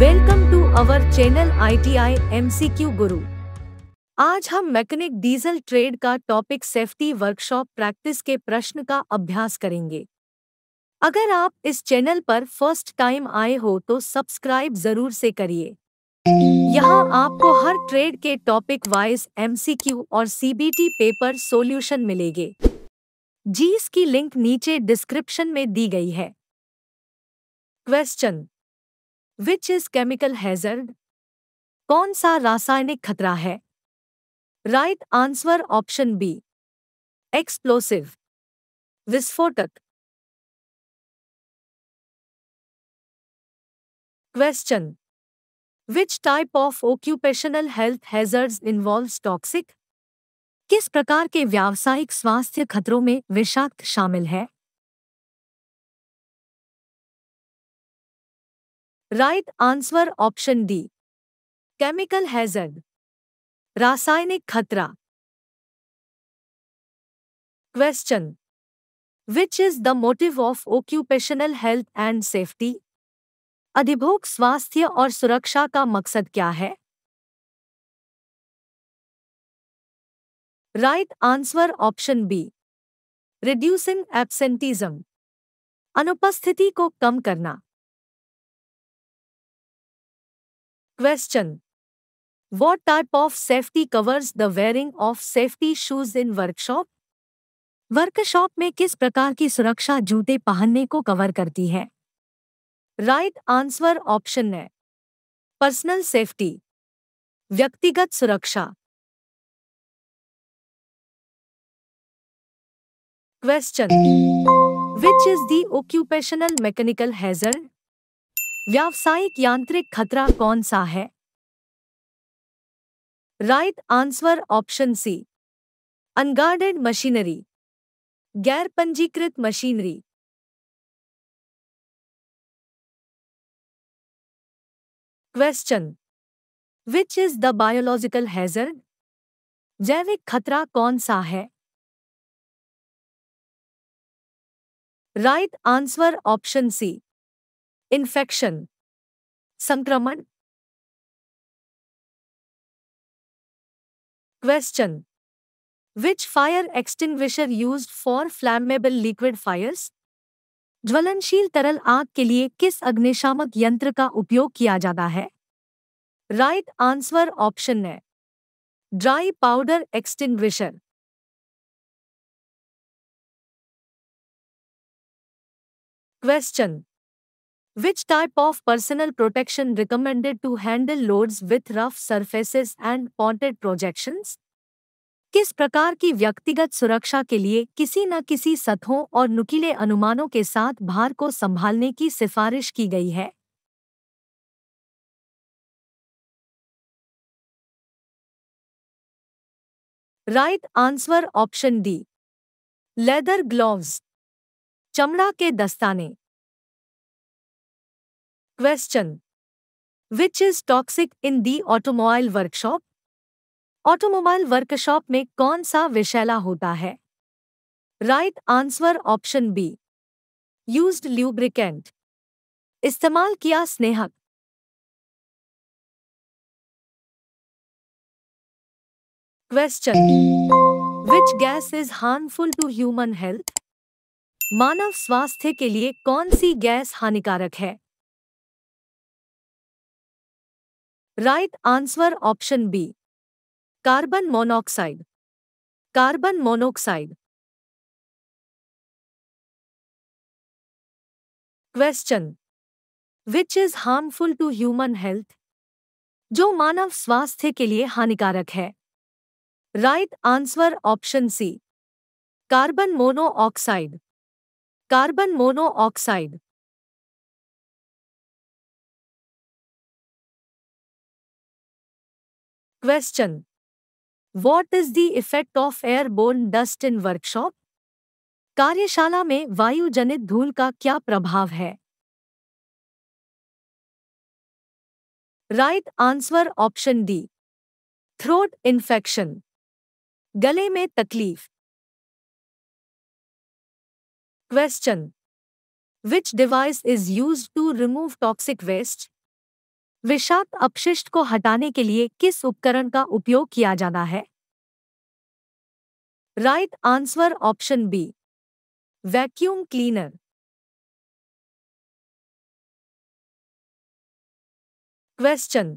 Welcome to our channel ITI MCQ Guru आज हम mechanic diesel trade का टॉपिक सेफ्टी वर्कशॉप प्रैक्टिस के प्रश्न का अभ्यास करेंगे अगर आप इस चैनल पर फर्स्ट टाइम आए हो तो सब्सक्राइब जरूर से करिए यहाँ आपको हर ट्रेड के टॉपिक वाइज एमसीक्यू और सीबीटी पेपर सॉल्यूशन मिलेंगे जी इसकी लिंक नीचे डिस्क्रिप्शन में दी गई है question which is chemical hazard कौन सा रासायनिक खतरा है right answer option B explosive विस्फोटक question which type of occupational health hazards involve toxic किस प्रकार के व्यावसायिक स्वास्थ्य खतरों में विषाक्त शामिल है right answer option D chemical hazard रासायनिक खतरा question which is the motive of occupational health and safety अधिभोग स्वास्थ्य और सुरक्षा का मकसद क्या है right answer option B reducing absenteeism अनुपस्थिति को कम करना question what type of safety covers the wearing of safety shoes in workshop workshop में किस प्रकार की सुरक्षा जूते पहनने को कवर करती है राइट आंसर ऑप्शन है पर्सनल सेफ्टी व्यक्तिगत सुरक्षा question which is the occupational mechanical hazard व्यावसायिक यांत्रिक खतरा कौन सा है right answer option C unguarded machinery गैर पंजीकृत machinery question which is the biological hazard जैविक खतरा कौन सा है right answer option C infection संक्रमण question which fire extinguisher use for flammable liquid fires ज्वलनशील तरल आग के लिए किस अग्निशामक यंत्र का उपयोग किया जाता है राइट आंसर ऑप्शन है dry powder extinguisher question Which type of personal protection recommended to handle loads with rough surfaces and pointed projections? किस प्रकार की व्यक्तिगत सुरक्षा के लिए किसी न किसी सतहों और नुकीले अनुमानों के साथ भार को संभालने की सिफारिश की गई है right answer option D leather gloves चमड़ा के दस्ताने Question Which is toxic in the automobile workshop? Automobile workshop में कौन सा विशैला होता है right answer option B use lubricant इस्तेमाल किया स्नेहक question which gas is harmful to human health मानव स्वास्थ्य के लिए कौन सी गैस हानिकारक है right answer option B carbon monoxide carbon monoxide question which is harmful to human health जो मानव स्वास्थ्य के लिए हानिकारक है right answer option C carbon monoxide carbon monoxide Question What is the effect of airborne dust in workshop? कार्यशाला में वायु जनित धूल का क्या प्रभाव है right answer option D throat infection गले में तकलीफ question which device is use to remove toxic waste विषाक्त अपशिष्ट को हटाने के लिए किस उपकरण का उपयोग किया जाना है right answer option B vacuum cleaner question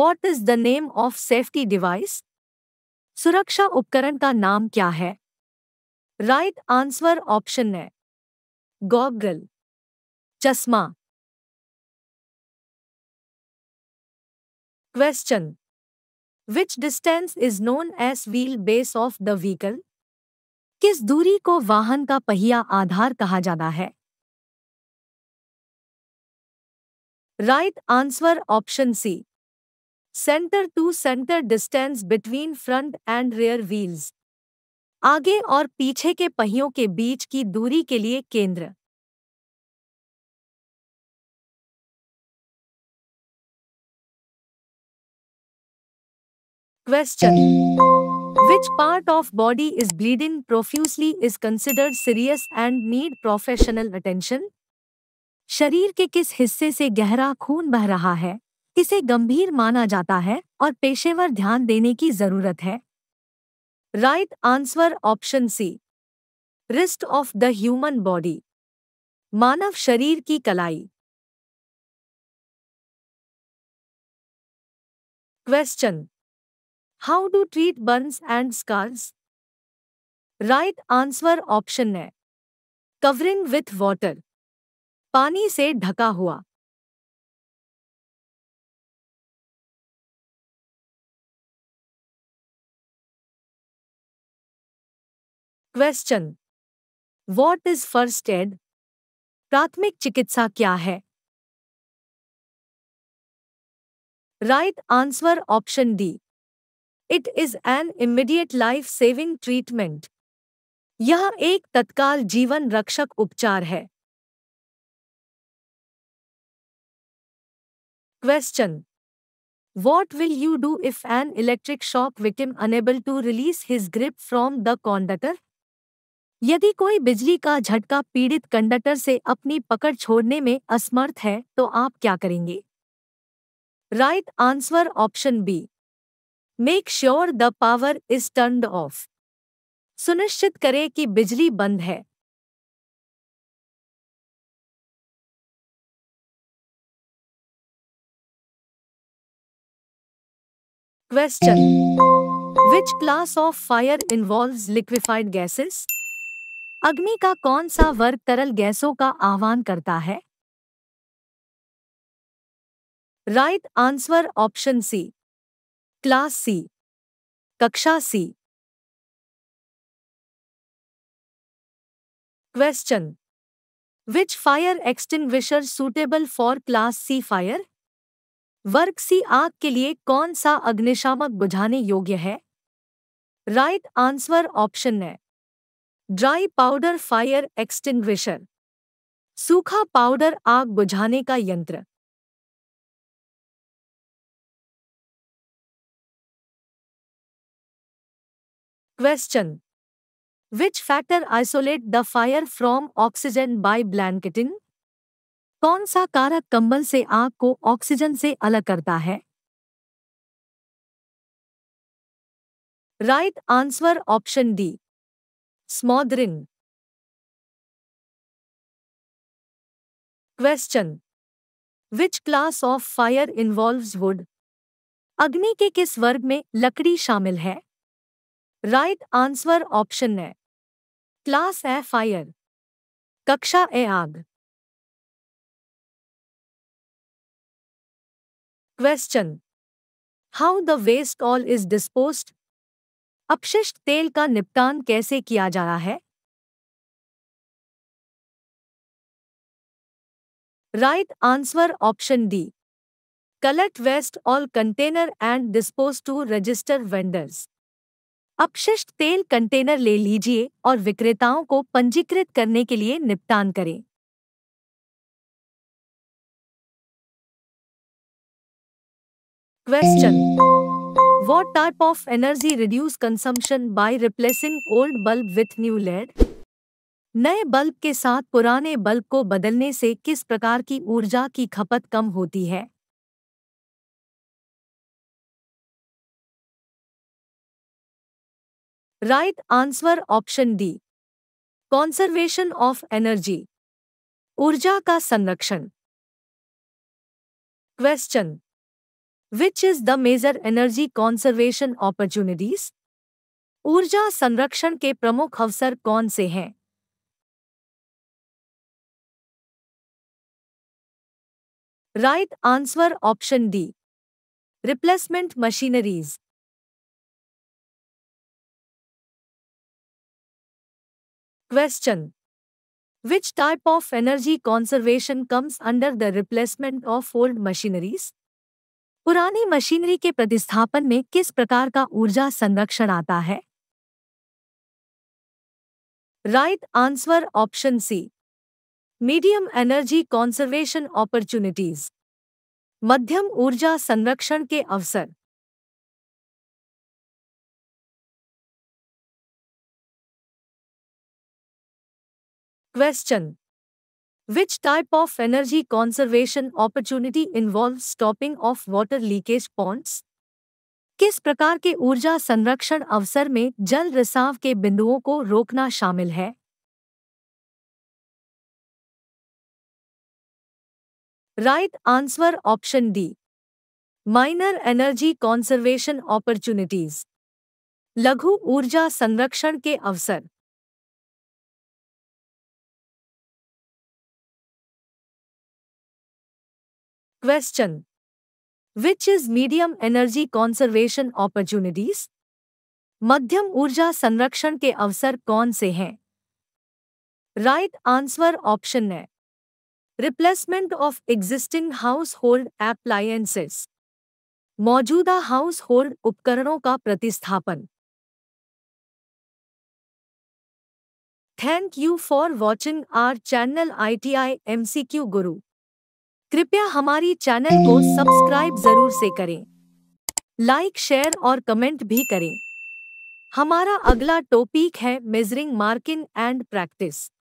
what is the name of safety device सुरक्षा उपकरण का नाम क्या है राइट आंसर ऑप्शन है गॉगल चश्मा Question Which distance is known as base of the vehicle? किस दूरी को वाहन का पहिया आधार कहा जाता है right answer option C centre to centre distance between front and rear wheels आगे और पीछे के पहियों के बीच की दूरी के लिए केंद्र Question Which part of body is bleeding profusely is considered serious and need professional attention? शरीर के किस हिस्से से गहरा खून बह रहा है इसे गंभीर माना जाता है और पेशेवर ध्यान देने की जरूरत है right answer option C wrist of the human body मानव शरीर की कलाई question how do treat burns and scars right answer option है कवरिंग विथ वॉटर पानी से ढका हुआ question what is first aid प्राथमिक चिकित्सा क्या है right answer option D it is an immediate life saving treatment यह एक तत्काल जीवन रक्षक उपचार है question what will you do if an electric shock victim unable to release his grip from the conductor यदि कोई बिजली का झटका पीड़ित कंडक्टर से अपनी पकड़ छोड़ने में असमर्थ है तो आप क्या करेंगे right answer option B make sure the power is turned off सुनिश्चित करें कि बिजली बंद है question which class of fire involve liquefied gases अग्नि का कौन सा वर्ग तरल गैसों का आह्वान करता है right answer option C class C कक्षा C question which fire extinguisher suitable for class C fire वर्ग सी आग के लिए कौन सा अग्निशामक बुझाने योग्य है राइट आंसर ऑप्शन है ड्राई पाउडर फायर एक्सटिंग्विशर सूखा पाउडर आग बुझाने का यंत्र Question Which factor isolate the fire from oxygen by blanketing? कौन सा कारक कंबल से आग को ऑक्सीजन से अलग करता है right answer option D smothering question which class of fire involve wood अग्नि के किस वर्ग में लकड़ी शामिल है राइट आंसर ऑप्शन है क्लास ए फायर कक्षा ए आग question how the waste oil is dispose अपशिष्ट तेल का निपटान कैसे किया जा रहा है right answer option D collect waste oil container and dispose to register vendors अपशिष्ट तेल कंटेनर ले लीजिए और विक्रेताओं को पंजीकृत करने के लिए निपटान करें question what type of energy reduce consumption by replacing old bulb with new LED नए बल्ब के साथ पुराने बल्ब को बदलने से किस प्रकार की ऊर्जा की खपत कम होती है right answer option D conservation of energy ऊर्जा का संरक्षण question which is the major energy conservation opportunities ऊर्जा संरक्षण के प्रमुख अवसर कौन से हैं right answer option D replacement machineries Question Which type of energy conservation comes under the replacement of old machineries? पुरानी मशीनरी के प्रतिस्थापन में किस प्रकार का ऊर्जा संरक्षण आता है right answer option C medium energy conservation opportunities मध्यम ऊर्जा संरक्षण के अवसर Question Which type of energy conservation opportunity involves stopping of water leakage ponds? किस प्रकार के ऊर्जा संरक्षण अवसर में जल रिसाव के बिंदुओं को रोकना शामिल है right answer option D minor energy conservation opportunities लघु ऊर्जा संरक्षण के अवसर Question Which is medium energy conservation opportunities? मध्यम ऊर्जा संरक्षण के अवसर कौन से हैं राइट आंसर ऑप्शन है replacement of existing household appliances मौजूदा हाउस होल्ड उपकरणों का प्रतिस्थापन thank you for watching our channel I T I M C Q Guru कृपया हमारी चैनल को सब्सक्राइब जरूर से करें लाइक शेयर और कमेंट भी करें हमारा अगला टॉपिक है मेजरिंग मार्किंग एंड प्रैक्टिस